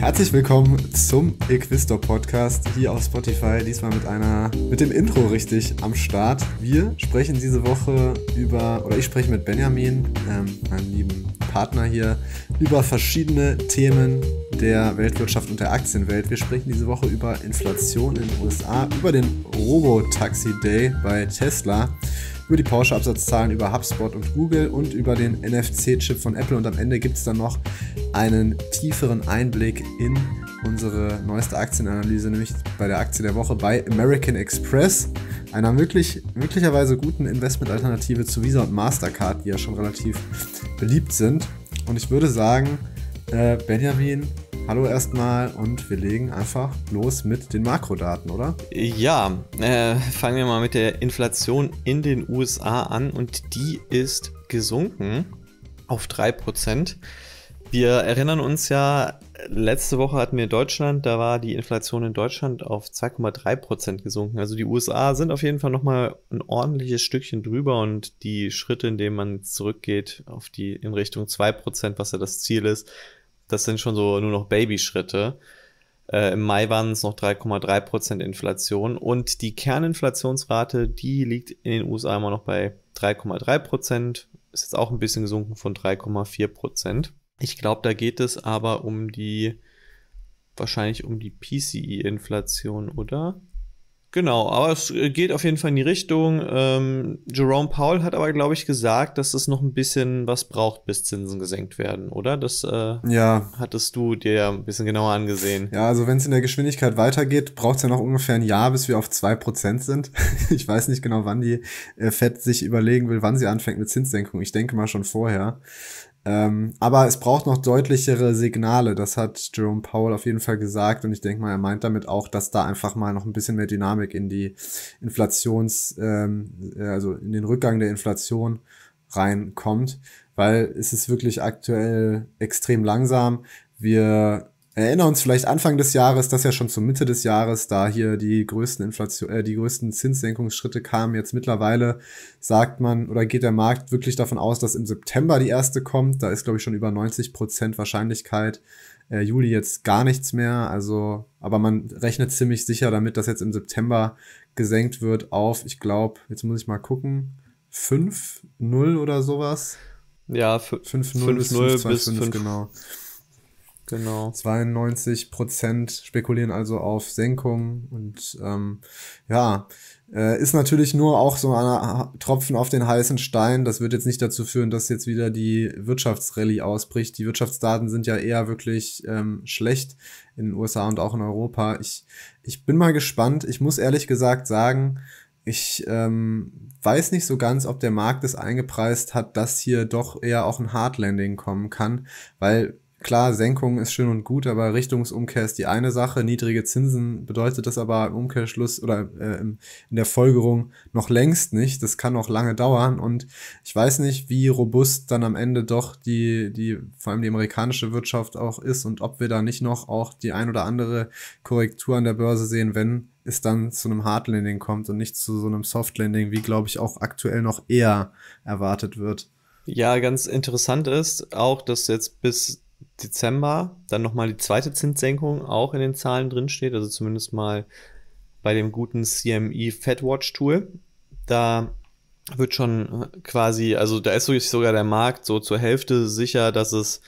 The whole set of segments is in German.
Herzlich willkommen zum Equistor Podcast hier auf Spotify. Diesmal mit einer, mit dem Intro richtig am Start. Wir sprechen diese Woche über, oder ich spreche mit Benjamin, ähm, meinem lieben Partner hier, über verschiedene Themen der Weltwirtschaft und der Aktienwelt. Wir sprechen diese Woche über Inflation in den USA, über den Robotaxi Day bei Tesla über die Porsche-Absatzzahlen, über HubSpot und Google und über den NFC-Chip von Apple. Und am Ende gibt es dann noch einen tieferen Einblick in unsere neueste Aktienanalyse, nämlich bei der Aktie der Woche bei American Express, einer möglich, möglicherweise guten Investmentalternative zu Visa und Mastercard, die ja schon relativ beliebt sind. Und ich würde sagen, äh, Benjamin, Hallo erstmal und wir legen einfach los mit den Makrodaten, oder? Ja, äh, fangen wir mal mit der Inflation in den USA an und die ist gesunken auf 3%. Wir erinnern uns ja, letzte Woche hatten wir Deutschland, da war die Inflation in Deutschland auf 2,3 gesunken. Also die USA sind auf jeden Fall nochmal ein ordentliches Stückchen drüber und die Schritte, in denen man zurückgeht auf die in Richtung 2 was ja das Ziel ist, das sind schon so nur noch Babyschritte. Äh, Im Mai waren es noch 3,3% Inflation und die Kerninflationsrate, die liegt in den USA immer noch bei 3,3%. Ist jetzt auch ein bisschen gesunken von 3,4%. Ich glaube, da geht es aber um die, wahrscheinlich um die PCI-Inflation, oder? Genau, aber es äh, geht auf jeden Fall in die Richtung. Ähm, Jerome Powell hat aber, glaube ich, gesagt, dass es noch ein bisschen was braucht, bis Zinsen gesenkt werden, oder? Das äh, ja. hattest du dir ja ein bisschen genauer angesehen. Ja, also wenn es in der Geschwindigkeit weitergeht, braucht es ja noch ungefähr ein Jahr, bis wir auf zwei Prozent sind. ich weiß nicht genau, wann die äh, FED sich überlegen will, wann sie anfängt mit Zinssenkung. Ich denke mal schon vorher. Ähm, aber es braucht noch deutlichere Signale. Das hat Jerome Powell auf jeden Fall gesagt. Und ich denke mal, er meint damit auch, dass da einfach mal noch ein bisschen mehr Dynamik in die Inflations, ähm, äh, also in den Rückgang der Inflation reinkommt. Weil es ist wirklich aktuell extrem langsam. Wir erinnern uns vielleicht Anfang des Jahres, dass ja schon zur Mitte des Jahres da hier die größten Inflation, äh, die größten Zinssenkungsschritte kamen. Jetzt mittlerweile sagt man oder geht der Markt wirklich davon aus, dass im September die erste kommt. Da ist glaube ich schon über 90 Prozent Wahrscheinlichkeit. Äh, Juli jetzt gar nichts mehr. Also, aber man rechnet ziemlich sicher damit, dass jetzt im September gesenkt wird auf, ich glaube, jetzt muss ich mal gucken, 5, 0 oder sowas. Ja, 5-0 bis 5, 5, 5, 5, genau. Genau. 92 Prozent spekulieren also auf Senkung und ähm, ja, äh, ist natürlich nur auch so ein Tropfen auf den heißen Stein. Das wird jetzt nicht dazu führen, dass jetzt wieder die Wirtschaftsrallye ausbricht. Die Wirtschaftsdaten sind ja eher wirklich ähm, schlecht in den USA und auch in Europa. Ich, ich bin mal gespannt. Ich muss ehrlich gesagt sagen, ich ähm, weiß nicht so ganz, ob der Markt es eingepreist hat, dass hier doch eher auch ein Hardlanding kommen kann, weil Klar, Senkung ist schön und gut, aber Richtungsumkehr ist die eine Sache. Niedrige Zinsen bedeutet das aber im Umkehrschluss oder äh, in der Folgerung noch längst nicht. Das kann noch lange dauern und ich weiß nicht, wie robust dann am Ende doch die, die, vor allem die amerikanische Wirtschaft auch ist und ob wir da nicht noch auch die ein oder andere Korrektur an der Börse sehen, wenn es dann zu einem Hardlanding kommt und nicht zu so einem Softlanding, wie glaube ich auch aktuell noch eher erwartet wird. Ja, ganz interessant ist auch, dass jetzt bis Dezember dann nochmal die zweite Zinssenkung auch in den Zahlen drin steht, also zumindest mal bei dem guten CME Fedwatch Tool. Da wird schon äh, quasi, also da ist sogar der Markt so zur Hälfte sicher, dass es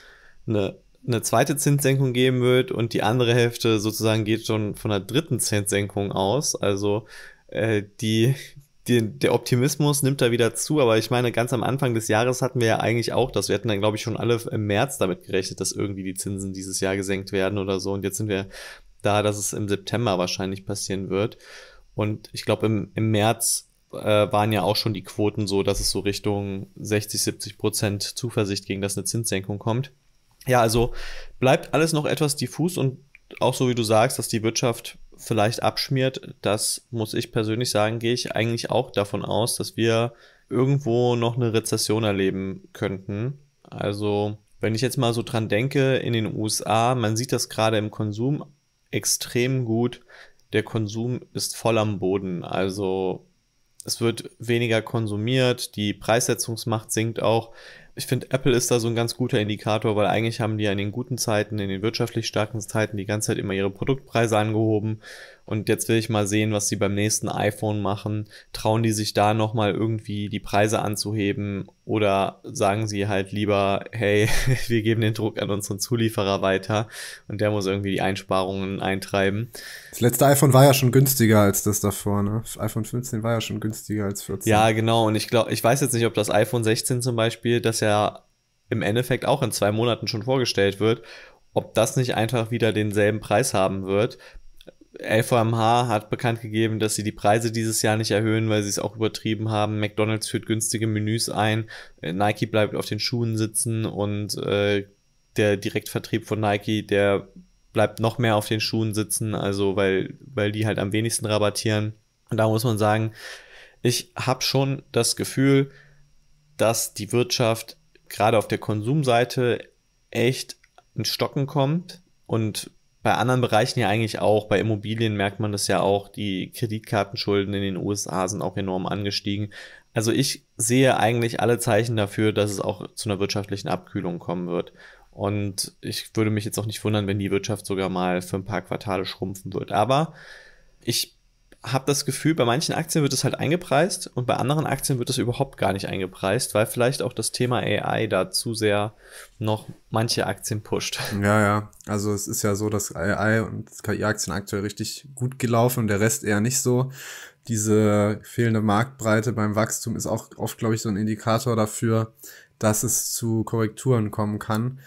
eine, eine zweite Zinssenkung geben wird und die andere Hälfte sozusagen geht schon von der dritten Zinssenkung aus. Also äh, die den, der Optimismus nimmt da wieder zu, aber ich meine, ganz am Anfang des Jahres hatten wir ja eigentlich auch das. Wir hatten dann, glaube ich, schon alle im März damit gerechnet, dass irgendwie die Zinsen dieses Jahr gesenkt werden oder so. Und jetzt sind wir da, dass es im September wahrscheinlich passieren wird. Und ich glaube, im, im März äh, waren ja auch schon die Quoten so, dass es so Richtung 60, 70 Prozent Zuversicht gegen das eine Zinssenkung kommt. Ja, also bleibt alles noch etwas diffus und auch so wie du sagst, dass die Wirtschaft vielleicht abschmiert, das muss ich persönlich sagen, gehe ich eigentlich auch davon aus, dass wir irgendwo noch eine Rezession erleben könnten. Also, wenn ich jetzt mal so dran denke, in den USA, man sieht das gerade im Konsum extrem gut. Der Konsum ist voll am Boden. Also, es wird weniger konsumiert, die Preissetzungsmacht sinkt auch. Ich finde, Apple ist da so ein ganz guter Indikator, weil eigentlich haben die ja in den guten Zeiten, in den wirtschaftlich starken Zeiten die ganze Zeit immer ihre Produktpreise angehoben und jetzt will ich mal sehen, was sie beim nächsten iPhone machen. Trauen die sich da nochmal irgendwie die Preise anzuheben oder sagen sie halt lieber, hey, wir geben den Druck an unseren Zulieferer weiter und der muss irgendwie die Einsparungen eintreiben. Das letzte iPhone war ja schon günstiger als das davor, ne? iPhone 15 war ja schon günstiger als 14. Ja, genau. Und ich glaube, ich weiß jetzt nicht, ob das iPhone 16 zum Beispiel, das ja im Endeffekt auch in zwei Monaten schon vorgestellt wird, ob das nicht einfach wieder denselben Preis haben wird, LVMH hat bekannt gegeben, dass sie die Preise dieses Jahr nicht erhöhen, weil sie es auch übertrieben haben. McDonald's führt günstige Menüs ein, äh, Nike bleibt auf den Schuhen sitzen und äh, der Direktvertrieb von Nike, der bleibt noch mehr auf den Schuhen sitzen, also weil, weil die halt am wenigsten rabattieren. Und da muss man sagen, ich habe schon das Gefühl, dass die Wirtschaft gerade auf der Konsumseite echt in Stocken kommt und bei anderen Bereichen ja eigentlich auch. Bei Immobilien merkt man das ja auch. Die Kreditkartenschulden in den USA sind auch enorm angestiegen. Also ich sehe eigentlich alle Zeichen dafür, dass es auch zu einer wirtschaftlichen Abkühlung kommen wird. Und ich würde mich jetzt auch nicht wundern, wenn die Wirtschaft sogar mal für ein paar Quartale schrumpfen wird. Aber ich habe das Gefühl, bei manchen Aktien wird es halt eingepreist und bei anderen Aktien wird es überhaupt gar nicht eingepreist, weil vielleicht auch das Thema AI da zu sehr noch manche Aktien pusht. Ja, ja. Also es ist ja so, dass AI und KI-Aktien aktuell richtig gut gelaufen und der Rest eher nicht so. Diese fehlende Marktbreite beim Wachstum ist auch oft, glaube ich, so ein Indikator dafür, dass es zu Korrekturen kommen kann.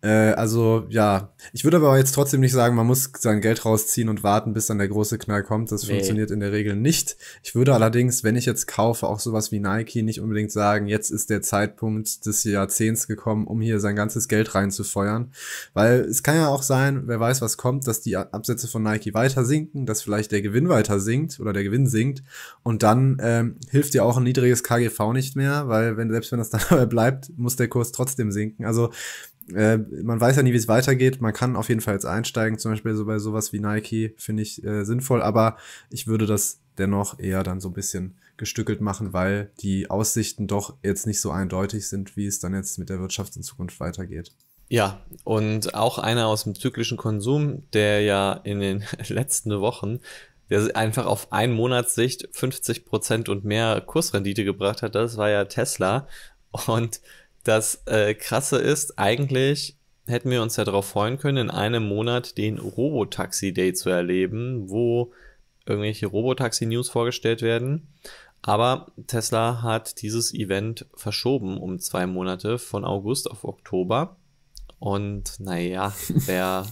Äh, also ja, ich würde aber jetzt trotzdem nicht sagen, man muss sein Geld rausziehen und warten, bis dann der große Knall kommt. Das nee. funktioniert in der Regel nicht. Ich würde allerdings, wenn ich jetzt kaufe, auch sowas wie Nike nicht unbedingt sagen, jetzt ist der Zeitpunkt des Jahrzehnts gekommen, um hier sein ganzes Geld reinzufeuern. Weil es kann ja auch sein, wer weiß, was kommt, dass die Absätze von Nike weiter sinken, dass vielleicht der Gewinn weiter sinkt oder der Gewinn sinkt. Und dann ähm, hilft dir auch ein niedriges KGV nicht mehr, weil wenn, selbst wenn das dabei bleibt, muss der Kurs trotzdem sinken. Also äh, man weiß ja nie, wie es weitergeht. Man kann auf jeden Fall jetzt einsteigen, zum Beispiel so bei sowas wie Nike, finde ich äh, sinnvoll, aber ich würde das dennoch eher dann so ein bisschen gestückelt machen, weil die Aussichten doch jetzt nicht so eindeutig sind, wie es dann jetzt mit der Wirtschaft in Zukunft weitergeht. Ja, und auch einer aus dem zyklischen Konsum, der ja in den letzten Wochen der einfach auf ein Monatssicht 50% Prozent und mehr Kursrendite gebracht hat, das war ja Tesla. Und das äh, Krasse ist, eigentlich hätten wir uns ja darauf freuen können, in einem Monat den Robotaxi-Day zu erleben, wo irgendwelche Robotaxi-News vorgestellt werden. Aber Tesla hat dieses Event verschoben um zwei Monate von August auf Oktober. Und naja, wer,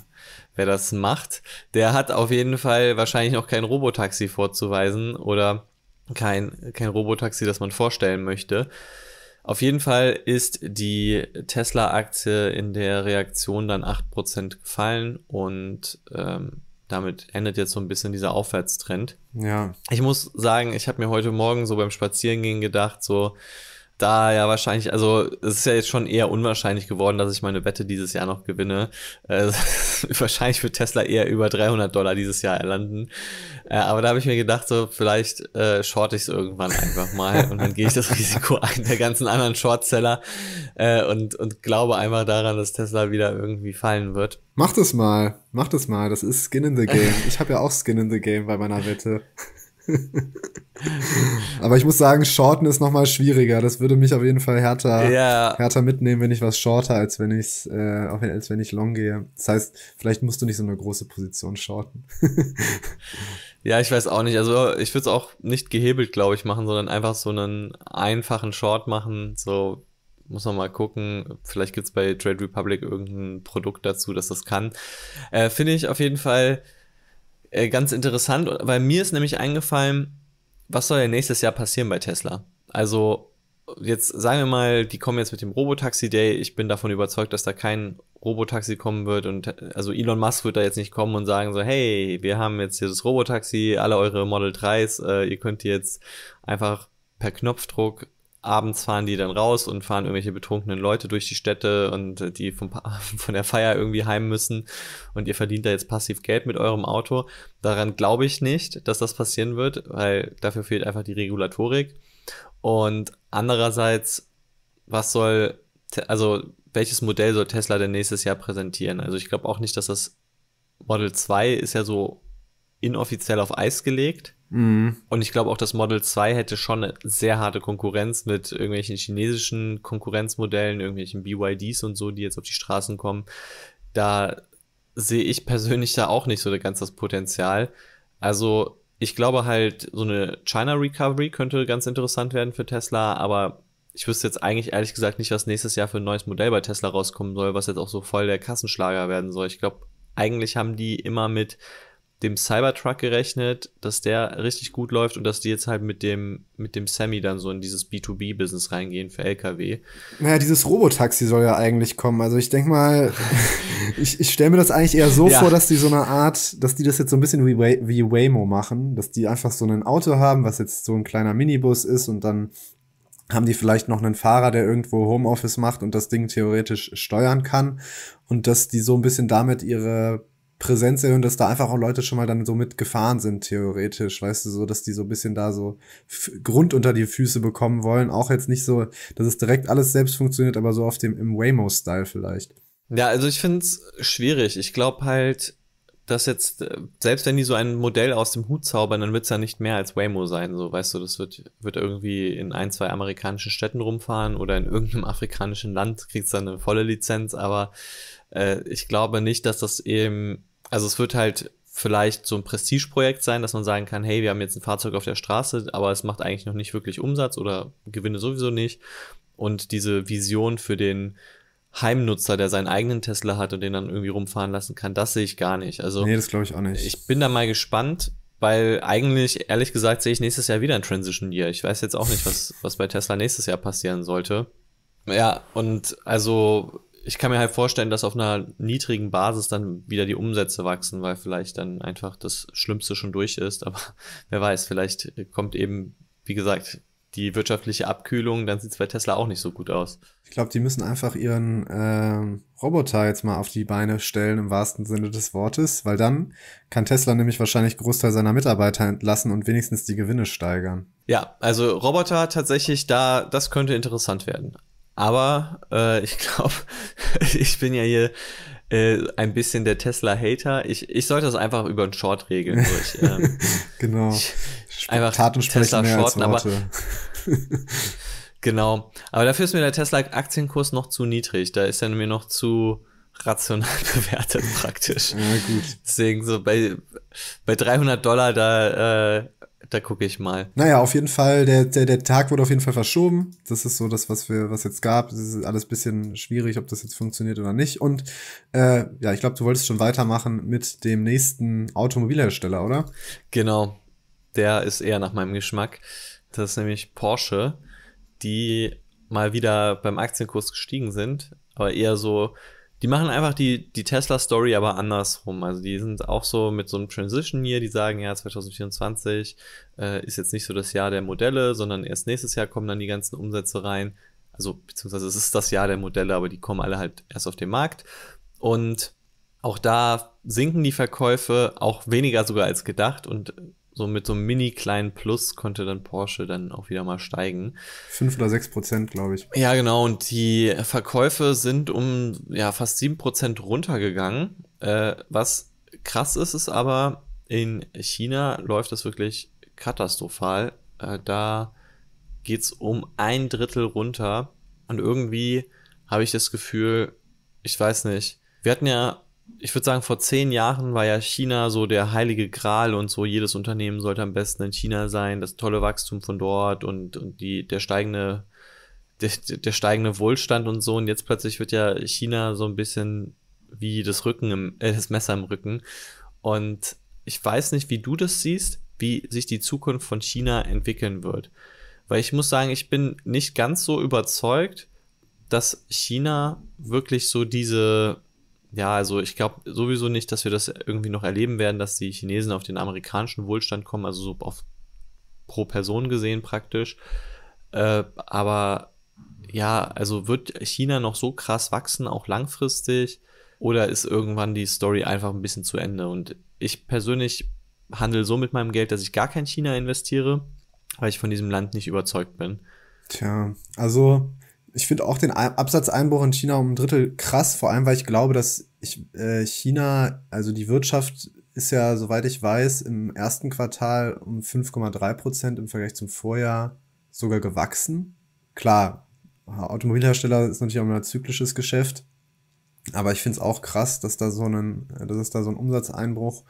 wer das macht, der hat auf jeden Fall wahrscheinlich noch kein Robotaxi vorzuweisen oder kein, kein Robotaxi, das man vorstellen möchte. Auf jeden Fall ist die Tesla-Aktie in der Reaktion dann 8% gefallen und ähm, damit endet jetzt so ein bisschen dieser Aufwärtstrend. Ja. Ich muss sagen, ich habe mir heute Morgen so beim Spazierengehen gedacht, so, da ja wahrscheinlich, also es ist ja jetzt schon eher unwahrscheinlich geworden, dass ich meine Wette dieses Jahr noch gewinne. Äh, wahrscheinlich wird Tesla eher über 300 Dollar dieses Jahr landen. Äh, aber da habe ich mir gedacht, so vielleicht äh, short ich es irgendwann einfach mal und dann gehe ich das Risiko ein der ganzen anderen Shortseller äh, und, und glaube einfach daran, dass Tesla wieder irgendwie fallen wird. Mach das mal, mach das mal, das ist Skin in the Game. Ich habe ja auch Skin in the Game bei meiner Wette. Aber ich muss sagen, Shorten ist nochmal schwieriger. Das würde mich auf jeden Fall härter, yeah. härter mitnehmen, wenn ich was shorter, als wenn ich äh, als wenn ich long gehe. Das heißt, vielleicht musst du nicht so eine große Position shorten. ja, ich weiß auch nicht. Also ich würde es auch nicht gehebelt, glaube ich, machen, sondern einfach so einen einfachen Short machen. So muss man mal gucken. Vielleicht gibt es bei Trade Republic irgendein Produkt dazu, dass das kann. Äh, Finde ich auf jeden Fall äh, ganz interessant, weil mir ist nämlich eingefallen, was soll denn nächstes Jahr passieren bei Tesla? Also jetzt sagen wir mal, die kommen jetzt mit dem Robotaxi Day. Ich bin davon überzeugt, dass da kein Robotaxi kommen wird und also Elon Musk wird da jetzt nicht kommen und sagen so, hey, wir haben jetzt hier das Robotaxi, alle eure Model 3s, äh, ihr könnt jetzt einfach per Knopfdruck abends fahren die dann raus und fahren irgendwelche betrunkenen Leute durch die Städte und die vom, von der Feier irgendwie heim müssen und ihr verdient da jetzt passiv Geld mit eurem Auto. Daran glaube ich nicht, dass das passieren wird, weil dafür fehlt einfach die Regulatorik. Und andererseits, was soll, also welches Modell soll Tesla denn nächstes Jahr präsentieren? Also ich glaube auch nicht, dass das Model 2 ist ja so inoffiziell auf Eis gelegt. Mhm. Und ich glaube auch, das Model 2 hätte schon eine sehr harte Konkurrenz mit irgendwelchen chinesischen Konkurrenzmodellen, irgendwelchen BYDs und so, die jetzt auf die Straßen kommen. Da sehe ich persönlich da auch nicht so ganz das Potenzial. Also ich glaube halt, so eine China Recovery könnte ganz interessant werden für Tesla, aber ich wüsste jetzt eigentlich ehrlich gesagt nicht, was nächstes Jahr für ein neues Modell bei Tesla rauskommen soll, was jetzt auch so voll der Kassenschlager werden soll. Ich glaube, eigentlich haben die immer mit dem Cybertruck gerechnet, dass der richtig gut läuft und dass die jetzt halt mit dem, mit dem Sammy dann so in dieses B2B-Business reingehen für LKW. Naja, dieses Robotaxi soll ja eigentlich kommen. Also ich denke mal, ich, ich stelle mir das eigentlich eher so ja. vor, dass die so eine Art, dass die das jetzt so ein bisschen wie, wie Waymo machen, dass die einfach so ein Auto haben, was jetzt so ein kleiner Minibus ist und dann haben die vielleicht noch einen Fahrer, der irgendwo Homeoffice macht und das Ding theoretisch steuern kann und dass die so ein bisschen damit ihre Präsenz erhöhen, dass da einfach auch Leute schon mal dann so mitgefahren sind, theoretisch, weißt du, so, dass die so ein bisschen da so Grund unter die Füße bekommen wollen. Auch jetzt nicht so, dass es direkt alles selbst funktioniert, aber so auf dem im Waymo-Style vielleicht. Ja, also ich finde es schwierig. Ich glaube halt, dass jetzt, äh, selbst wenn die so ein Modell aus dem Hut zaubern, dann wird's ja nicht mehr als Waymo sein. So, weißt du, das wird, wird irgendwie in ein, zwei amerikanischen Städten rumfahren oder in irgendeinem afrikanischen Land, kriegst dann eine volle Lizenz, aber äh, ich glaube nicht, dass das eben, also es wird halt vielleicht so ein Prestigeprojekt sein, dass man sagen kann, hey, wir haben jetzt ein Fahrzeug auf der Straße, aber es macht eigentlich noch nicht wirklich Umsatz oder Gewinne sowieso nicht. Und diese Vision für den Heimnutzer, der seinen eigenen Tesla hat und den dann irgendwie rumfahren lassen kann, das sehe ich gar nicht. Also, nee, das glaube ich auch nicht. Ich bin da mal gespannt, weil eigentlich, ehrlich gesagt, sehe ich nächstes Jahr wieder ein Transition Year. Ich weiß jetzt auch nicht, was, was bei Tesla nächstes Jahr passieren sollte. Ja, und also ich kann mir halt vorstellen, dass auf einer niedrigen Basis dann wieder die Umsätze wachsen, weil vielleicht dann einfach das Schlimmste schon durch ist. Aber wer weiß, vielleicht kommt eben, wie gesagt, die wirtschaftliche Abkühlung, dann sieht es bei Tesla auch nicht so gut aus. Ich glaube, die müssen einfach ihren äh, Roboter jetzt mal auf die Beine stellen, im wahrsten Sinne des Wortes, weil dann kann Tesla nämlich wahrscheinlich Großteil seiner Mitarbeiter entlassen und wenigstens die Gewinne steigern. Ja, also Roboter tatsächlich da, das könnte interessant werden. Aber äh, ich glaube, ich bin ja hier äh, ein bisschen der Tesla-Hater. Ich, ich sollte das einfach über einen Short regeln. Durch, ähm, genau. Ich, einfach Taten Tesla shorten, aber genau. Aber dafür ist mir der Tesla-Aktienkurs noch zu niedrig. Da ist er mir noch zu rational bewertet praktisch. Ja, gut. Deswegen so bei, bei 300 Dollar, da äh, da gucke ich mal. Naja, auf jeden Fall, der, der, der Tag wurde auf jeden Fall verschoben. Das ist so das, was wir, was jetzt gab. Das ist alles ein bisschen schwierig, ob das jetzt funktioniert oder nicht. Und äh, ja, ich glaube, du wolltest schon weitermachen mit dem nächsten Automobilhersteller, oder? Genau. Der ist eher nach meinem Geschmack. Das ist nämlich Porsche, die mal wieder beim Aktienkurs gestiegen sind, aber eher so die machen einfach die, die Tesla-Story aber andersrum. Also die sind auch so mit so einem Transition hier, die sagen, ja, 2024 äh, ist jetzt nicht so das Jahr der Modelle, sondern erst nächstes Jahr kommen dann die ganzen Umsätze rein. Also beziehungsweise es ist das Jahr der Modelle, aber die kommen alle halt erst auf den Markt. Und auch da sinken die Verkäufe auch weniger sogar als gedacht und so mit so einem mini kleinen Plus konnte dann Porsche dann auch wieder mal steigen. Fünf oder sechs Prozent, glaube ich. Ja, genau. Und die Verkäufe sind um ja fast sieben Prozent runtergegangen. Äh, was krass ist, ist aber in China läuft das wirklich katastrophal. Äh, da geht's um ein Drittel runter und irgendwie habe ich das Gefühl, ich weiß nicht. Wir hatten ja ich würde sagen, vor zehn Jahren war ja China so der heilige Gral und so, jedes Unternehmen sollte am besten in China sein, das tolle Wachstum von dort und, und die, der steigende, der, der steigende Wohlstand und so. Und jetzt plötzlich wird ja China so ein bisschen wie das Rücken im, äh, das Messer im Rücken. Und ich weiß nicht, wie du das siehst, wie sich die Zukunft von China entwickeln wird. Weil ich muss sagen, ich bin nicht ganz so überzeugt, dass China wirklich so diese ja, also ich glaube sowieso nicht, dass wir das irgendwie noch erleben werden, dass die Chinesen auf den amerikanischen Wohlstand kommen, also so auf pro Person gesehen praktisch. Äh, aber ja, also wird China noch so krass wachsen, auch langfristig, oder ist irgendwann die Story einfach ein bisschen zu Ende? Und ich persönlich handle so mit meinem Geld, dass ich gar kein China investiere, weil ich von diesem Land nicht überzeugt bin. Tja, also ich finde auch den Absatzeinbruch in China um ein Drittel krass, vor allem weil ich glaube, dass ich, äh, China, also die Wirtschaft ist ja, soweit ich weiß, im ersten Quartal um 5,3 Prozent im Vergleich zum Vorjahr sogar gewachsen. Klar, Automobilhersteller ist natürlich auch ein zyklisches Geschäft, aber ich finde es auch krass, dass da so einen, dass es da so einen Umsatzeinbruch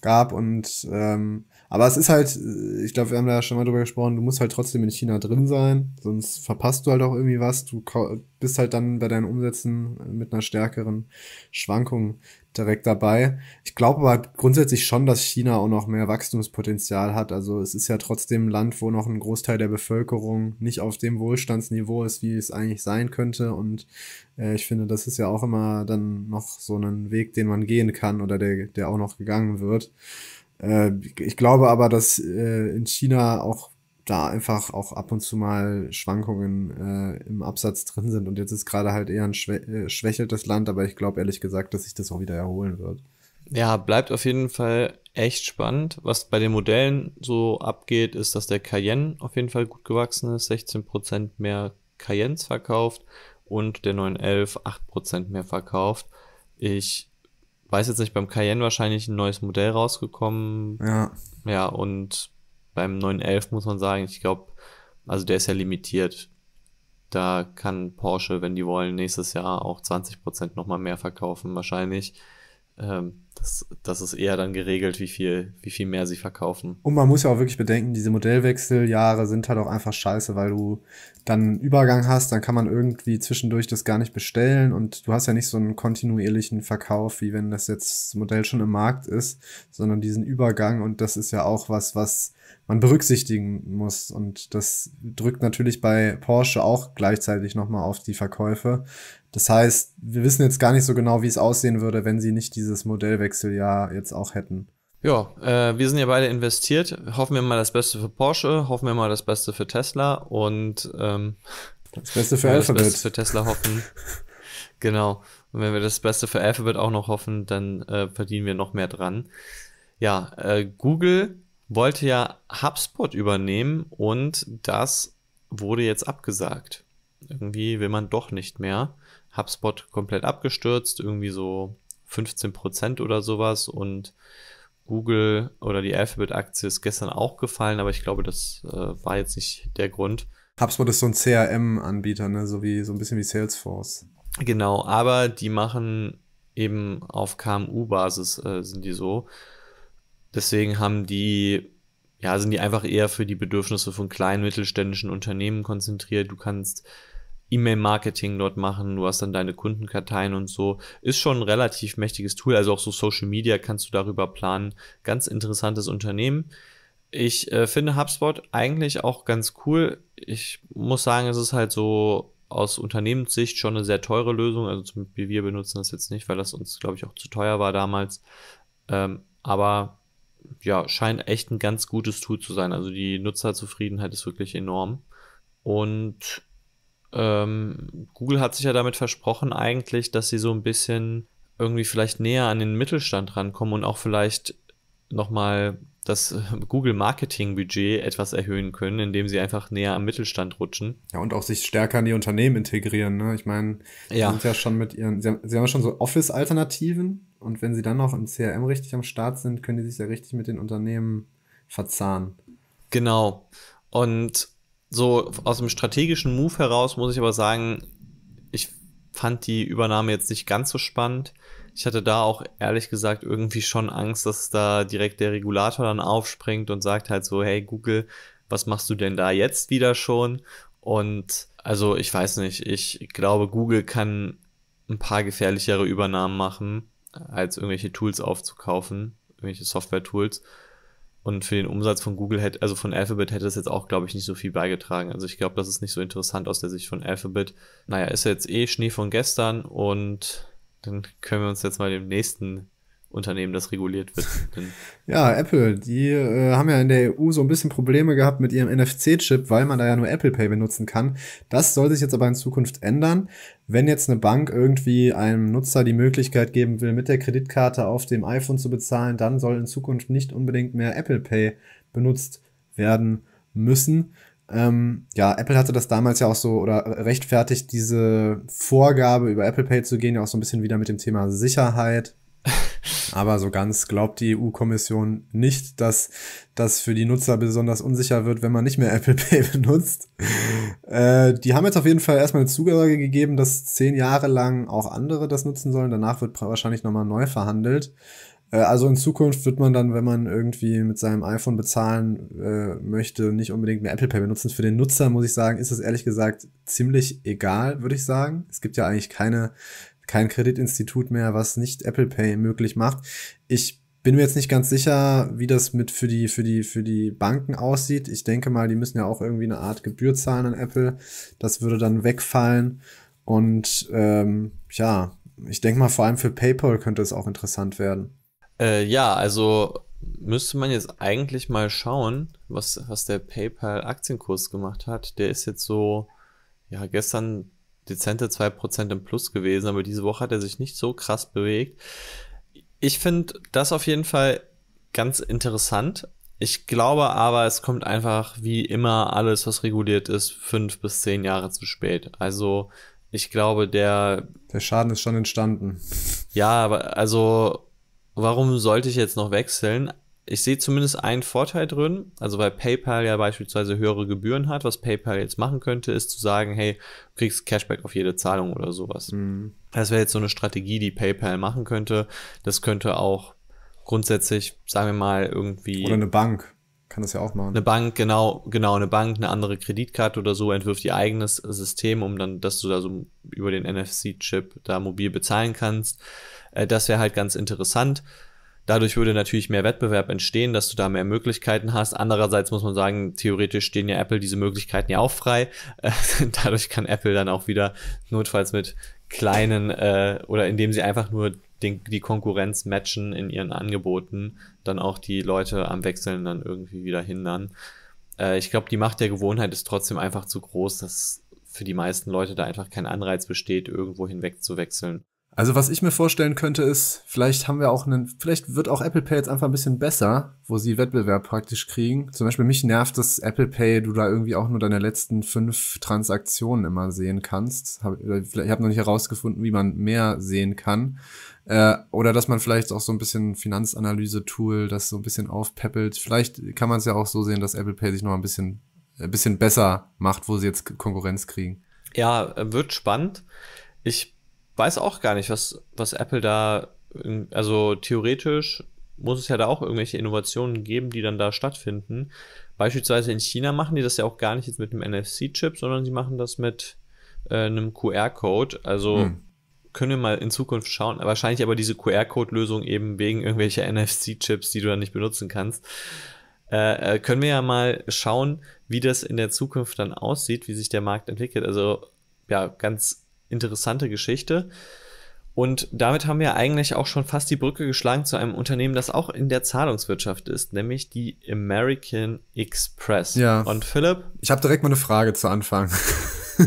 gab und ähm, aber es ist halt, äh, ich glaube, wir haben da ja schon mal drüber gesprochen, du musst halt trotzdem in China drin sein, sonst verpasst du halt auch irgendwie was. Du bist halt dann bei deinen Umsätzen äh, mit einer stärkeren Schwankung direkt dabei. Ich glaube aber grundsätzlich schon, dass China auch noch mehr Wachstumspotenzial hat. Also es ist ja trotzdem ein Land, wo noch ein Großteil der Bevölkerung nicht auf dem Wohlstandsniveau ist, wie es eigentlich sein könnte. Und äh, ich finde, das ist ja auch immer dann noch so ein Weg, den man gehen kann oder der, der auch noch gegangen wird. Äh, ich glaube aber, dass äh, in China auch da einfach auch ab und zu mal Schwankungen äh, im Absatz drin sind. Und jetzt ist gerade halt eher ein schwächeltes Land, aber ich glaube ehrlich gesagt, dass sich das auch wieder erholen wird. Ja, bleibt auf jeden Fall echt spannend. Was bei den Modellen so abgeht, ist, dass der Cayenne auf jeden Fall gut gewachsen ist, 16% mehr Cayennes verkauft und der 911 8% mehr verkauft. Ich weiß jetzt nicht, beim Cayenne wahrscheinlich ein neues Modell rausgekommen. Ja. Ja, und beim 911 muss man sagen, ich glaube, also der ist ja limitiert. Da kann Porsche, wenn die wollen, nächstes Jahr auch 20% nochmal mehr verkaufen, wahrscheinlich. Ähm, das, das ist eher dann geregelt, wie viel, wie viel mehr sie verkaufen. Und man muss ja auch wirklich bedenken, diese Modellwechseljahre sind halt auch einfach scheiße, weil du dann einen Übergang hast, dann kann man irgendwie zwischendurch das gar nicht bestellen und du hast ja nicht so einen kontinuierlichen Verkauf, wie wenn das jetzt Modell schon im Markt ist, sondern diesen Übergang und das ist ja auch was, was man berücksichtigen muss und das drückt natürlich bei Porsche auch gleichzeitig nochmal auf die Verkäufe. Das heißt, wir wissen jetzt gar nicht so genau, wie es aussehen würde, wenn sie nicht dieses Modellwechsel Wechseljahr jetzt auch hätten. Ja, äh, wir sind ja beide investiert. Hoffen wir mal das Beste für Porsche, hoffen wir mal das Beste für Tesla und ähm, das Beste für Alphabet. Das Beste für Tesla hoffen. genau. Und wenn wir das Beste für Alphabet auch noch hoffen, dann äh, verdienen wir noch mehr dran. Ja, äh, Google wollte ja HubSpot übernehmen und das wurde jetzt abgesagt. Irgendwie will man doch nicht mehr. HubSpot komplett abgestürzt, irgendwie so 15 Prozent oder sowas und Google oder die Alphabet-Aktie ist gestern auch gefallen, aber ich glaube, das äh, war jetzt nicht der Grund. HubSpot ist so ein CRM-Anbieter, ne? so wie so ein bisschen wie Salesforce. Genau, aber die machen eben auf KMU-Basis äh, sind die so. Deswegen haben die ja, sind die einfach eher für die Bedürfnisse von kleinen mittelständischen Unternehmen konzentriert. Du kannst E-Mail-Marketing dort machen, du hast dann deine Kundenkarteien und so. Ist schon ein relativ mächtiges Tool, also auch so Social Media kannst du darüber planen. Ganz interessantes Unternehmen. Ich äh, finde HubSpot eigentlich auch ganz cool. Ich muss sagen, es ist halt so aus Unternehmenssicht schon eine sehr teure Lösung. Also zum Beispiel wir benutzen das jetzt nicht, weil das uns, glaube ich, auch zu teuer war damals. Ähm, aber ja, scheint echt ein ganz gutes Tool zu sein. Also die Nutzerzufriedenheit ist wirklich enorm. Und ähm, Google hat sich ja damit versprochen eigentlich, dass sie so ein bisschen irgendwie vielleicht näher an den Mittelstand rankommen und auch vielleicht nochmal das Google Marketing Budget etwas erhöhen können, indem sie einfach näher am Mittelstand rutschen. Ja, und auch sich stärker in die Unternehmen integrieren. Ne? Ich meine, sie ja. sind ja schon mit ihren, sie haben, sie haben ja schon so Office-Alternativen und wenn sie dann noch im CRM richtig am Start sind, können die sich ja richtig mit den Unternehmen verzahnen. Genau. Und so aus dem strategischen Move heraus muss ich aber sagen, ich fand die Übernahme jetzt nicht ganz so spannend. Ich hatte da auch ehrlich gesagt irgendwie schon Angst, dass da direkt der Regulator dann aufspringt und sagt halt so, hey Google, was machst du denn da jetzt wieder schon? Und also ich weiß nicht, ich glaube, Google kann ein paar gefährlichere Übernahmen machen, als irgendwelche Tools aufzukaufen, irgendwelche Software-Tools. Und für den Umsatz von Google hätte, also von Alphabet hätte das jetzt auch, glaube ich, nicht so viel beigetragen. Also ich glaube, das ist nicht so interessant aus der Sicht von Alphabet. Naja, ist jetzt eh Schnee von gestern und dann können wir uns jetzt mal dem nächsten Unternehmen das reguliert wird. ja, Apple, die äh, haben ja in der EU so ein bisschen Probleme gehabt mit ihrem NFC-Chip, weil man da ja nur Apple Pay benutzen kann. Das soll sich jetzt aber in Zukunft ändern. Wenn jetzt eine Bank irgendwie einem Nutzer die Möglichkeit geben will, mit der Kreditkarte auf dem iPhone zu bezahlen, dann soll in Zukunft nicht unbedingt mehr Apple Pay benutzt werden müssen. Ähm, ja, Apple hatte das damals ja auch so oder rechtfertigt diese Vorgabe über Apple Pay zu gehen ja auch so ein bisschen wieder mit dem Thema Sicherheit aber so ganz glaubt die EU-Kommission nicht, dass das für die Nutzer besonders unsicher wird, wenn man nicht mehr Apple Pay benutzt. Äh, die haben jetzt auf jeden Fall erstmal eine Zusage gegeben, dass zehn Jahre lang auch andere das nutzen sollen. Danach wird wahrscheinlich nochmal neu verhandelt. Äh, also in Zukunft wird man dann, wenn man irgendwie mit seinem iPhone bezahlen äh, möchte, nicht unbedingt mehr Apple Pay benutzen. Für den Nutzer muss ich sagen, ist das ehrlich gesagt ziemlich egal, würde ich sagen. Es gibt ja eigentlich keine kein Kreditinstitut mehr, was nicht Apple Pay möglich macht. Ich bin mir jetzt nicht ganz sicher, wie das mit für die, für die, für die Banken aussieht. Ich denke mal, die müssen ja auch irgendwie eine Art Gebühr zahlen an Apple. Das würde dann wegfallen. Und ähm, ja, ich denke mal, vor allem für PayPal könnte es auch interessant werden. Äh, ja, also müsste man jetzt eigentlich mal schauen, was, was der PayPal-Aktienkurs gemacht hat. Der ist jetzt so, ja, gestern dezente 2% im Plus gewesen, aber diese Woche hat er sich nicht so krass bewegt. Ich finde das auf jeden Fall ganz interessant. Ich glaube aber, es kommt einfach wie immer alles, was reguliert ist, fünf bis zehn Jahre zu spät. Also ich glaube, der. Der Schaden ist schon entstanden. Ja, aber also warum sollte ich jetzt noch wechseln? ich sehe zumindest einen Vorteil drin. Also weil PayPal ja beispielsweise höhere Gebühren hat, was PayPal jetzt machen könnte, ist zu sagen, hey, du kriegst Cashback auf jede Zahlung oder sowas. Mhm. Das wäre jetzt so eine Strategie, die PayPal machen könnte. Das könnte auch grundsätzlich, sagen wir mal, irgendwie. Oder eine Bank. Kann das ja auch machen. Eine Bank, genau, genau, eine Bank, eine andere Kreditkarte oder so entwirft ihr eigenes System, um dann, dass du da so über den NFC-Chip da mobil bezahlen kannst. Äh, das wäre halt ganz interessant. Dadurch würde natürlich mehr Wettbewerb entstehen, dass du da mehr Möglichkeiten hast. Andererseits muss man sagen, theoretisch stehen ja Apple diese Möglichkeiten ja auch frei. Dadurch kann Apple dann auch wieder notfalls mit kleinen äh, oder indem sie einfach nur den, die Konkurrenz matchen in ihren Angeboten, dann auch die Leute am Wechseln dann irgendwie wieder hindern. Äh, ich glaube, die Macht der Gewohnheit ist trotzdem einfach zu groß, dass für die meisten Leute da einfach kein Anreiz besteht, irgendwo hinweg zu wechseln. Also was ich mir vorstellen könnte ist, vielleicht haben wir auch einen, vielleicht wird auch Apple Pay jetzt einfach ein bisschen besser, wo sie Wettbewerb praktisch kriegen. Zum Beispiel mich nervt, dass Apple Pay du da irgendwie auch nur deine letzten fünf Transaktionen immer sehen kannst. Hab, ich habe noch nicht herausgefunden, wie man mehr sehen kann. Äh, oder dass man vielleicht auch so ein bisschen Finanzanalyse-Tool, das so ein bisschen aufpeppelt. Vielleicht kann man es ja auch so sehen, dass Apple Pay sich noch ein bisschen, ein bisschen besser macht, wo sie jetzt Konkurrenz kriegen. Ja, wird spannend. Ich weiß auch gar nicht, was, was Apple da, also theoretisch muss es ja da auch irgendwelche Innovationen geben, die dann da stattfinden. Beispielsweise in China machen die das ja auch gar nicht jetzt mit einem NFC-Chip, sondern sie machen das mit äh, einem QR-Code. Also hm. können wir mal in Zukunft schauen. Wahrscheinlich aber diese QR-Code-Lösung eben wegen irgendwelcher NFC-Chips, die du dann nicht benutzen kannst. Äh, äh, können wir ja mal schauen, wie das in der Zukunft dann aussieht, wie sich der Markt entwickelt. Also ja, ganz interessante Geschichte. Und damit haben wir eigentlich auch schon fast die Brücke geschlagen zu einem Unternehmen, das auch in der Zahlungswirtschaft ist, nämlich die American Express. Ja. Und Philipp? Ich habe direkt mal eine Frage zu Anfang.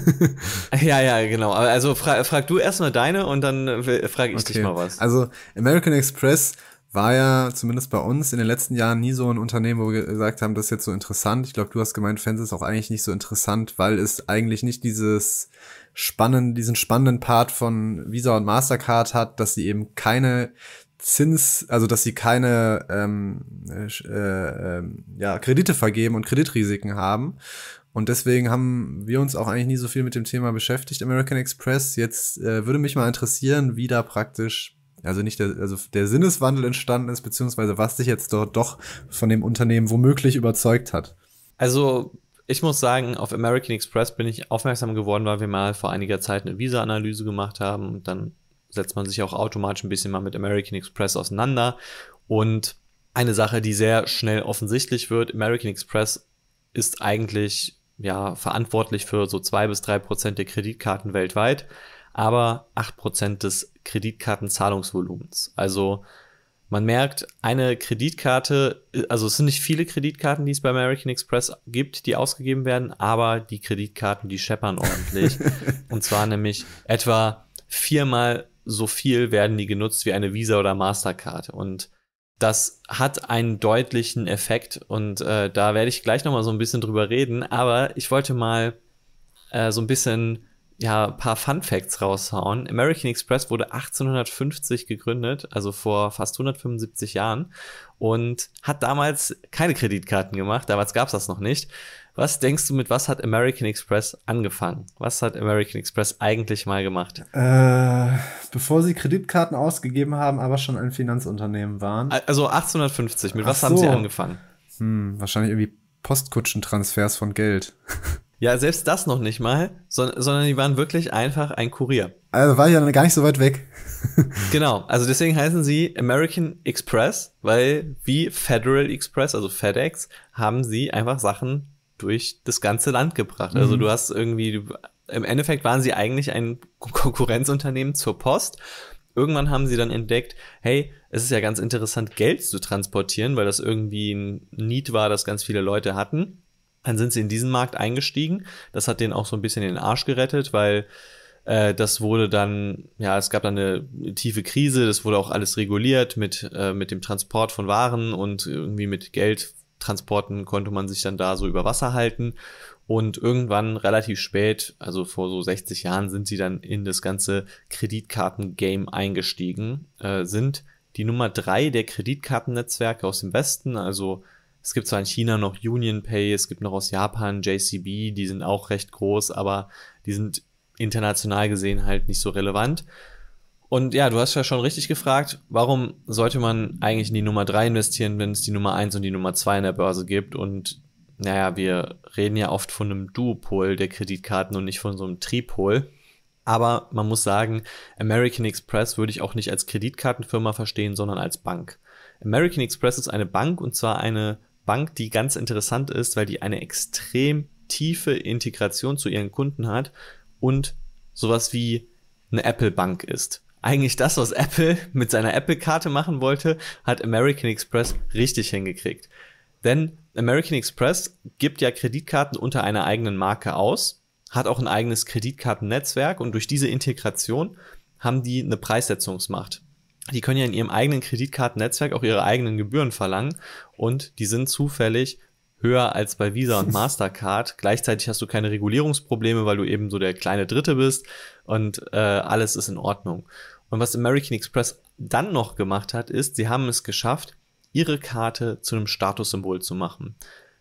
ja, ja, genau. Also fra frag du erstmal deine und dann äh, frage ich okay. dich mal was. Also American Express war ja zumindest bei uns in den letzten Jahren nie so ein Unternehmen, wo wir gesagt haben, das ist jetzt so interessant. Ich glaube, du hast gemeint, Fans ist auch eigentlich nicht so interessant, weil es eigentlich nicht dieses spannenden, diesen spannenden Part von Visa und Mastercard hat, dass sie eben keine Zins, also dass sie keine ähm, äh, äh, ähm, ja, Kredite vergeben und Kreditrisiken haben. Und deswegen haben wir uns auch eigentlich nie so viel mit dem Thema beschäftigt, American Express. Jetzt äh, würde mich mal interessieren, wie da praktisch also nicht der, also der Sinneswandel entstanden ist, beziehungsweise was dich jetzt dort doch von dem Unternehmen womöglich überzeugt hat? Also ich muss sagen, auf American Express bin ich aufmerksam geworden, weil wir mal vor einiger Zeit eine Visa-Analyse gemacht haben dann setzt man sich auch automatisch ein bisschen mal mit American Express auseinander. Und eine Sache, die sehr schnell offensichtlich wird, American Express ist eigentlich ja verantwortlich für so zwei bis drei Prozent der Kreditkarten weltweit aber 8% des Kreditkartenzahlungsvolumens. Also man merkt, eine Kreditkarte, also es sind nicht viele Kreditkarten, die es bei American Express gibt, die ausgegeben werden, aber die Kreditkarten, die scheppern ordentlich. Und zwar nämlich etwa viermal so viel werden die genutzt wie eine Visa oder Mastercard. Und das hat einen deutlichen Effekt. Und äh, da werde ich gleich nochmal so ein bisschen drüber reden. Aber ich wollte mal äh, so ein bisschen ja, ein paar Fun Facts raushauen. American Express wurde 1850 gegründet, also vor fast 175 Jahren, und hat damals keine Kreditkarten gemacht. Damals gab es das noch nicht. Was denkst du, mit was hat American Express angefangen? Was hat American Express eigentlich mal gemacht? Äh, bevor sie Kreditkarten ausgegeben haben, aber schon ein Finanzunternehmen waren. Also 1850, mit Ach was so. haben sie angefangen? Hm, wahrscheinlich irgendwie Postkutschentransfers von Geld. Ja, selbst das noch nicht mal, so, sondern die waren wirklich einfach ein Kurier. Also war ich ja gar nicht so weit weg. genau, also deswegen heißen sie American Express, weil wie Federal Express, also FedEx, haben sie einfach Sachen durch das ganze Land gebracht. Also mhm. du hast irgendwie, im Endeffekt waren sie eigentlich ein Konkurrenzunternehmen zur Post. Irgendwann haben sie dann entdeckt, hey, es ist ja ganz interessant, Geld zu transportieren, weil das irgendwie ein Need war, das ganz viele Leute hatten. Dann sind sie in diesen Markt eingestiegen. Das hat denen auch so ein bisschen den Arsch gerettet, weil äh, das wurde dann, ja, es gab dann eine tiefe Krise, das wurde auch alles reguliert mit, äh, mit dem Transport von Waren und irgendwie mit Geldtransporten konnte man sich dann da so über Wasser halten. Und irgendwann relativ spät, also vor so 60 Jahren, sind sie dann in das ganze Kreditkarten-Game eingestiegen, äh, sind die Nummer drei der Kreditkartennetzwerke aus dem Westen, also es gibt zwar in China noch Union Pay, es gibt noch aus Japan JCB, die sind auch recht groß, aber die sind international gesehen halt nicht so relevant. Und ja, du hast ja schon richtig gefragt, warum sollte man eigentlich in die Nummer 3 investieren, wenn es die Nummer 1 und die Nummer 2 in der Börse gibt? Und naja, wir reden ja oft von einem Duopol der Kreditkarten und nicht von so einem Tripol. Aber man muss sagen, American Express würde ich auch nicht als Kreditkartenfirma verstehen, sondern als Bank. American Express ist eine Bank und zwar eine Bank, die ganz interessant ist, weil die eine extrem tiefe Integration zu ihren Kunden hat und sowas wie eine Apple Bank ist. Eigentlich das, was Apple mit seiner Apple-Karte machen wollte, hat American Express richtig hingekriegt. Denn American Express gibt ja Kreditkarten unter einer eigenen Marke aus, hat auch ein eigenes Kreditkartennetzwerk und durch diese Integration haben die eine Preissetzungsmacht die können ja in ihrem eigenen Kreditkartennetzwerk auch ihre eigenen Gebühren verlangen und die sind zufällig höher als bei Visa und Mastercard. Gleichzeitig hast du keine Regulierungsprobleme, weil du eben so der kleine Dritte bist und äh, alles ist in Ordnung. Und was American Express dann noch gemacht hat, ist, sie haben es geschafft, ihre Karte zu einem Statussymbol zu machen.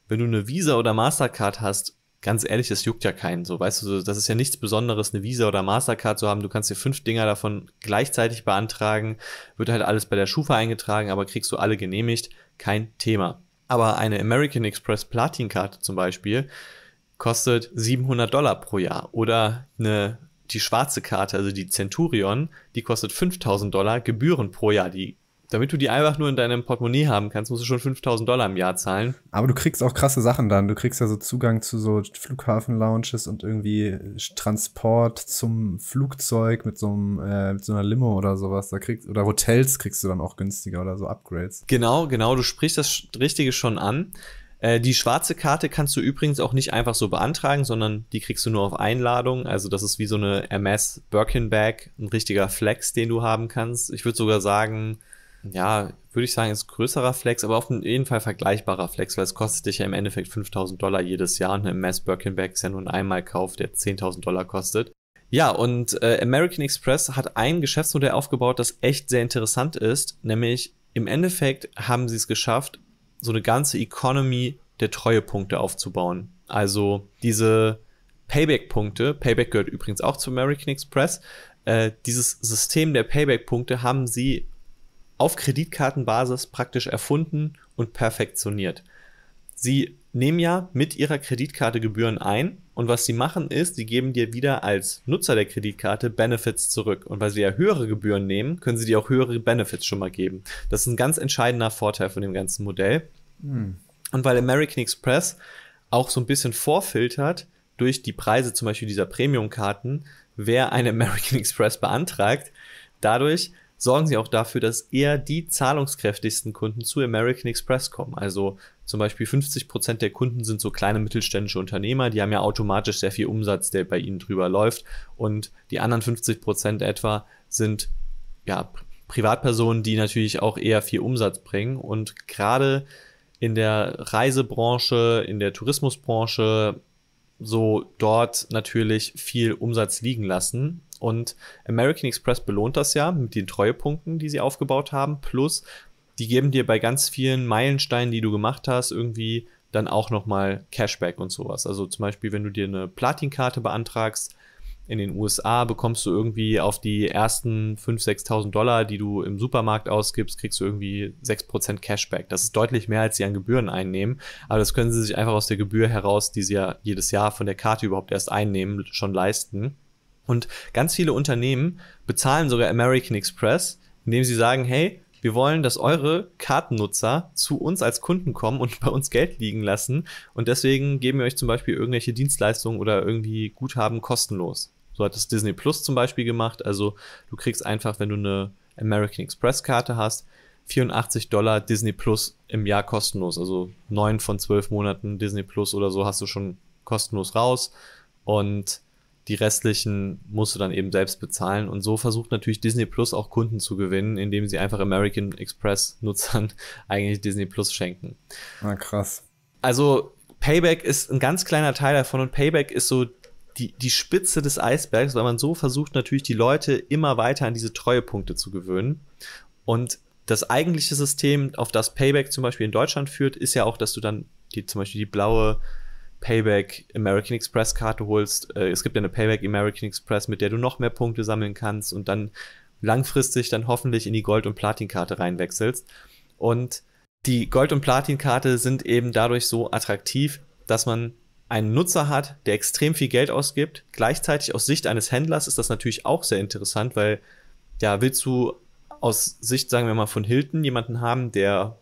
Wenn du eine Visa oder Mastercard hast, ganz ehrlich, das juckt ja keinen so, weißt du, das ist ja nichts Besonderes, eine Visa oder Mastercard zu haben, du kannst dir fünf Dinger davon gleichzeitig beantragen, wird halt alles bei der Schufa eingetragen, aber kriegst du alle genehmigt, kein Thema. Aber eine American Express Platin-Karte zum Beispiel kostet 700 Dollar pro Jahr oder eine die schwarze Karte, also die Centurion, die kostet 5000 Dollar Gebühren pro Jahr. Die damit du die einfach nur in deinem Portemonnaie haben kannst, musst du schon 5000 Dollar im Jahr zahlen. Aber du kriegst auch krasse Sachen dann. Du kriegst ja so Zugang zu so Flughafen-Lounges und irgendwie äh, Transport zum Flugzeug mit so, einem, äh, mit so einer Limo oder sowas. Da kriegst, oder Hotels kriegst du dann auch günstiger oder so Upgrades. Genau, genau. Du sprichst das Richtige schon an. Äh, die schwarze Karte kannst du übrigens auch nicht einfach so beantragen, sondern die kriegst du nur auf Einladung. Also das ist wie so eine MS Birkin Bag, ein richtiger Flex, den du haben kannst. Ich würde sogar sagen, ja, würde ich sagen, ist größerer Flex, aber auf jeden Fall vergleichbarer Flex, weil es kostet dich ja im Endeffekt 5000 Dollar jedes Jahr und im Mass Birkenback ist ja nur ein Einmalkauf, der 10.000 Dollar kostet. Ja, und äh, American Express hat ein Geschäftsmodell aufgebaut, das echt sehr interessant ist, nämlich im Endeffekt haben sie es geschafft, so eine ganze Economy der Treuepunkte aufzubauen. Also diese Payback-Punkte, Payback gehört übrigens auch zu American Express, äh, dieses System der Payback-Punkte haben sie auf Kreditkartenbasis praktisch erfunden und perfektioniert. Sie nehmen ja mit ihrer Kreditkarte Gebühren ein und was sie machen ist, sie geben dir wieder als Nutzer der Kreditkarte Benefits zurück. Und weil sie ja höhere Gebühren nehmen, können sie dir auch höhere Benefits schon mal geben. Das ist ein ganz entscheidender Vorteil von dem ganzen Modell. Hm. Und weil American Express auch so ein bisschen vorfiltert durch die Preise zum Beispiel dieser Premium-Karten, wer eine American Express beantragt, dadurch sorgen sie auch dafür, dass eher die zahlungskräftigsten Kunden zu American Express kommen. Also zum Beispiel 50 der Kunden sind so kleine mittelständische Unternehmer, die haben ja automatisch sehr viel Umsatz, der bei ihnen drüber läuft. Und die anderen 50 etwa sind ja Privatpersonen, die natürlich auch eher viel Umsatz bringen. Und gerade in der Reisebranche, in der Tourismusbranche, so dort natürlich viel Umsatz liegen lassen und American Express belohnt das ja mit den Treuepunkten, die sie aufgebaut haben. Plus, die geben dir bei ganz vielen Meilensteinen, die du gemacht hast, irgendwie dann auch nochmal Cashback und sowas. Also zum Beispiel, wenn du dir eine Platin-Karte beantragst, in den USA bekommst du irgendwie auf die ersten 5.000, 6.000 Dollar, die du im Supermarkt ausgibst, kriegst du irgendwie 6% Cashback. Das ist deutlich mehr, als sie an Gebühren einnehmen. Aber das können sie sich einfach aus der Gebühr heraus, die sie ja jedes Jahr von der Karte überhaupt erst einnehmen, schon leisten. Und ganz viele Unternehmen bezahlen sogar American Express, indem sie sagen, hey, wir wollen, dass eure Kartennutzer zu uns als Kunden kommen und bei uns Geld liegen lassen. Und deswegen geben wir euch zum Beispiel irgendwelche Dienstleistungen oder irgendwie Guthaben kostenlos. So hat das Disney Plus zum Beispiel gemacht. Also du kriegst einfach, wenn du eine American Express Karte hast, 84 Dollar Disney Plus im Jahr kostenlos. Also neun von zwölf Monaten Disney Plus oder so hast du schon kostenlos raus. Und die restlichen musst du dann eben selbst bezahlen. Und so versucht natürlich Disney Plus auch Kunden zu gewinnen, indem sie einfach American Express Nutzern eigentlich Disney Plus schenken. Na ah, krass. Also Payback ist ein ganz kleiner Teil davon und Payback ist so die, die Spitze des Eisbergs, weil man so versucht natürlich die Leute immer weiter an diese Treuepunkte zu gewöhnen. Und das eigentliche System, auf das Payback zum Beispiel in Deutschland führt, ist ja auch, dass du dann die, zum Beispiel die blaue Payback American Express Karte holst. Äh, es gibt ja eine Payback American Express, mit der du noch mehr Punkte sammeln kannst und dann langfristig dann hoffentlich in die Gold- und Platin-Karte reinwechselst. Und die Gold- und Platin-Karte sind eben dadurch so attraktiv, dass man einen Nutzer hat, der extrem viel Geld ausgibt. Gleichzeitig aus Sicht eines Händlers ist das natürlich auch sehr interessant, weil ja, willst du aus Sicht, sagen wir mal, von Hilton jemanden haben, der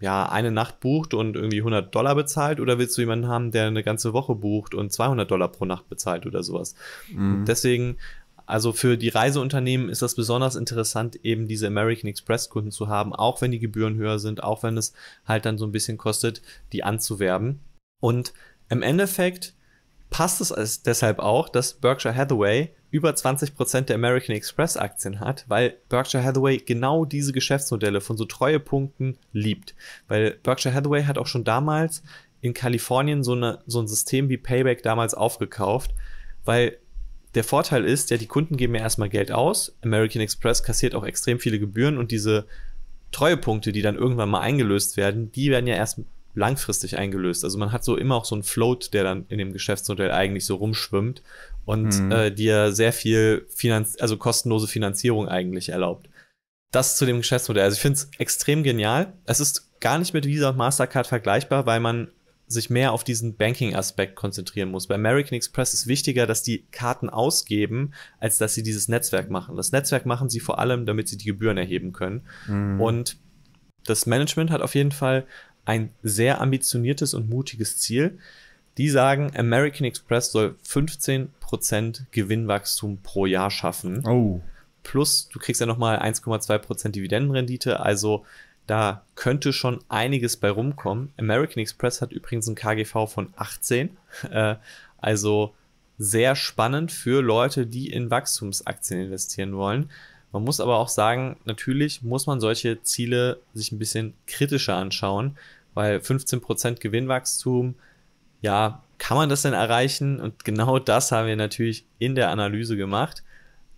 ja, eine Nacht bucht und irgendwie 100 Dollar bezahlt oder willst du jemanden haben, der eine ganze Woche bucht und 200 Dollar pro Nacht bezahlt oder sowas? Mhm. Deswegen, also für die Reiseunternehmen ist das besonders interessant, eben diese American Express Kunden zu haben, auch wenn die Gebühren höher sind, auch wenn es halt dann so ein bisschen kostet, die anzuwerben. Und im Endeffekt passt es deshalb auch, dass Berkshire Hathaway über 20 Prozent der American Express Aktien hat, weil Berkshire Hathaway genau diese Geschäftsmodelle von so Treuepunkten liebt. Weil Berkshire Hathaway hat auch schon damals in Kalifornien so, eine, so ein System wie Payback damals aufgekauft, weil der Vorteil ist, ja, die Kunden geben ja erstmal Geld aus. American Express kassiert auch extrem viele Gebühren und diese Treuepunkte, die dann irgendwann mal eingelöst werden, die werden ja erst langfristig eingelöst. Also man hat so immer auch so einen Float, der dann in dem Geschäftsmodell eigentlich so rumschwimmt und mhm. äh, dir sehr viel Finanz also kostenlose Finanzierung eigentlich erlaubt. Das zu dem Geschäftsmodell. Also ich finde es extrem genial. Es ist gar nicht mit Visa und Mastercard vergleichbar, weil man sich mehr auf diesen Banking-Aspekt konzentrieren muss. Bei American Express ist wichtiger, dass die Karten ausgeben, als dass sie dieses Netzwerk machen. Das Netzwerk machen sie vor allem, damit sie die Gebühren erheben können. Mhm. Und das Management hat auf jeden Fall ein sehr ambitioniertes und mutiges Ziel. Die sagen, American Express soll 15 1,8% Gewinnwachstum pro Jahr schaffen. Oh. Plus, du kriegst ja nochmal 1,2% Dividendenrendite. Also da könnte schon einiges bei rumkommen. American Express hat übrigens ein KGV von 18. Äh, also sehr spannend für Leute, die in Wachstumsaktien investieren wollen. Man muss aber auch sagen, natürlich muss man solche Ziele sich ein bisschen kritischer anschauen, weil 15% Gewinnwachstum, ja, kann man das denn erreichen? Und genau das haben wir natürlich in der Analyse gemacht.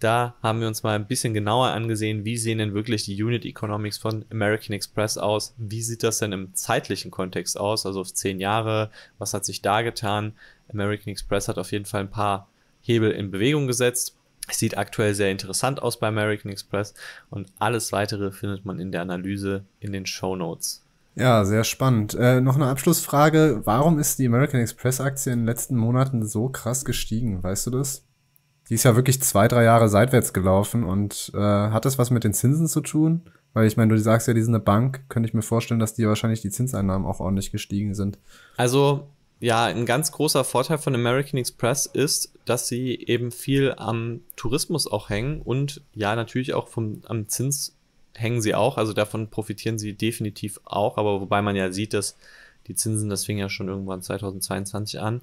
Da haben wir uns mal ein bisschen genauer angesehen, wie sehen denn wirklich die Unit Economics von American Express aus? Wie sieht das denn im zeitlichen Kontext aus? Also auf zehn Jahre, was hat sich da getan? American Express hat auf jeden Fall ein paar Hebel in Bewegung gesetzt. Es sieht aktuell sehr interessant aus bei American Express und alles weitere findet man in der Analyse in den Show Notes. Ja, sehr spannend. Äh, noch eine Abschlussfrage. Warum ist die American Express Aktie in den letzten Monaten so krass gestiegen? Weißt du das? Die ist ja wirklich zwei, drei Jahre seitwärts gelaufen und äh, hat das was mit den Zinsen zu tun? Weil ich meine, du sagst ja, die sind eine Bank, könnte ich mir vorstellen, dass die wahrscheinlich die Zinseinnahmen auch ordentlich gestiegen sind. Also, ja, ein ganz großer Vorteil von American Express ist, dass sie eben viel am Tourismus auch hängen und ja, natürlich auch vom, am Zins hängen sie auch, also davon profitieren sie definitiv auch, aber wobei man ja sieht, dass die Zinsen, das fing ja schon irgendwann 2022 an.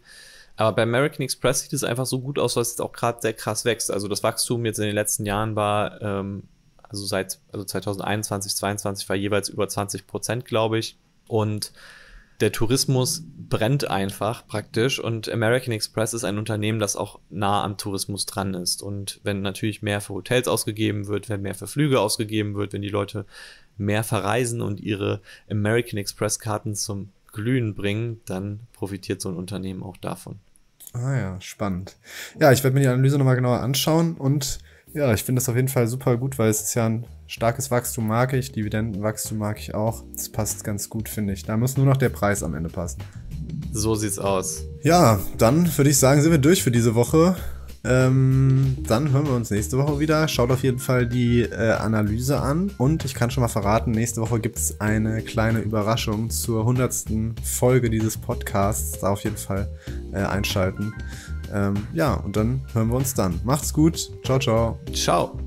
Aber bei American Express sieht es einfach so gut aus, weil es jetzt auch gerade sehr krass wächst. Also das Wachstum jetzt in den letzten Jahren war, ähm, also seit also 2021, 2022 war jeweils über 20 Prozent, glaube ich. Und der Tourismus brennt einfach praktisch und American Express ist ein Unternehmen, das auch nah am Tourismus dran ist. Und wenn natürlich mehr für Hotels ausgegeben wird, wenn mehr für Flüge ausgegeben wird, wenn die Leute mehr verreisen und ihre American Express Karten zum Glühen bringen, dann profitiert so ein Unternehmen auch davon. Ah ja, spannend. Ja, ich werde mir die Analyse nochmal genauer anschauen und ja, ich finde das auf jeden Fall super gut, weil es ist ja ein Starkes Wachstum mag ich, Dividendenwachstum mag ich auch. Das passt ganz gut, finde ich. Da muss nur noch der Preis am Ende passen. So sieht's aus. Ja, dann würde ich sagen, sind wir durch für diese Woche. Ähm, dann hören wir uns nächste Woche wieder. Schaut auf jeden Fall die äh, Analyse an. Und ich kann schon mal verraten, nächste Woche gibt es eine kleine Überraschung zur 100. Folge dieses Podcasts. Da auf jeden Fall äh, einschalten. Ähm, ja, und dann hören wir uns dann. Macht's gut. Ciao, ciao. Ciao.